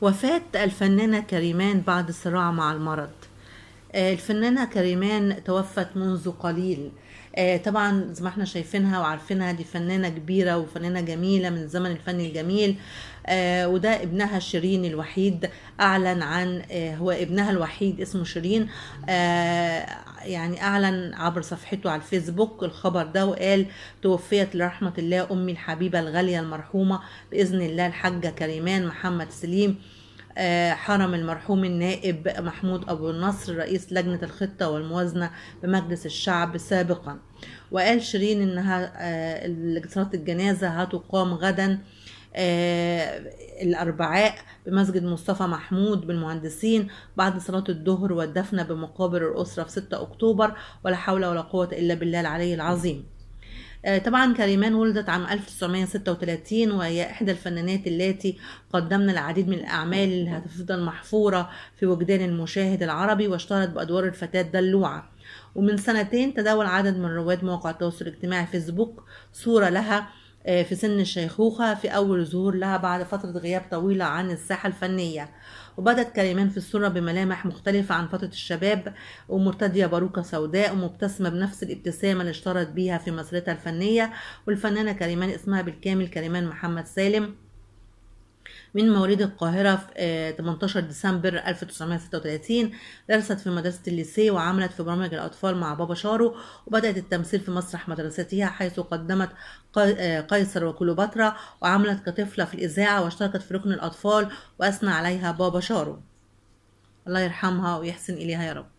وفاة الفنانة كريمان بعد صراع مع المرض آه، الفنانة كريمان توفت منذ قليل آه، طبعا زي ما احنا شايفينها وعارفينها دي فنانة كبيرة وفنانة جميلة من الزمن الفني الجميل آه، وده ابنها شيرين الوحيد اعلن عن هو ابنها الوحيد اسمه شيرين يعني اعلن عبر صفحته على الفيسبوك الخبر ده وقال توفيت لرحمة الله امي الحبيبة الغالية المرحومة باذن الله الحاجة كريمان محمد سليم آه، حرم المرحوم النائب محمود أبو النصر رئيس لجنة الخطة والموازنة بمجلس الشعب سابقا وقال شيرين إنها صلاة الجنازة هتقام غدا آه، الأربعاء بمسجد مصطفى محمود بالمهندسين بعد صلاة الظهر والدفن بمقابر الأسرة في 6 أكتوبر ولا حول ولا قوة إلا بالله العلي العظيم آه، طبعا كريمان ولدت عام 1936 وهي إحدى الفنانات التي قدمنا العديد من الأعمال اللي هتفضل محفورة في وجدان المشاهد العربي واشتهرت بأدوار الفتاة الدلوعة ومن سنتين تداول عدد من رواد مواقع التواصل الاجتماعي فيسبوك صورة لها آه، في سن الشيخوخة في أول ظهور لها بعد فترة غياب طويلة عن الساحة الفنية وبدت كريمان في الصورة بملامح مختلفة عن فترة الشباب ومرتدية باروكة سوداء ومبتسمة بنفس الابتسامة اللي اشترت بيها في مسيرتها الفنية والفنانة كريمان اسمها بالكامل كريمان محمد سالم من مواليد القاهرة في 18 آه، ديسمبر 1936 درست في مدرسة الليسي وعملت في برامج الأطفال مع بابا شارو وبدأت التمثيل في مسرح مدرستها حيث قدمت آه، قيصر وكليوباترا وعملت كطفلة في الإذاعة واشتركت في ركن الأطفال وأثنى عليها بابا شارو الله يرحمها ويحسن إليها يا رب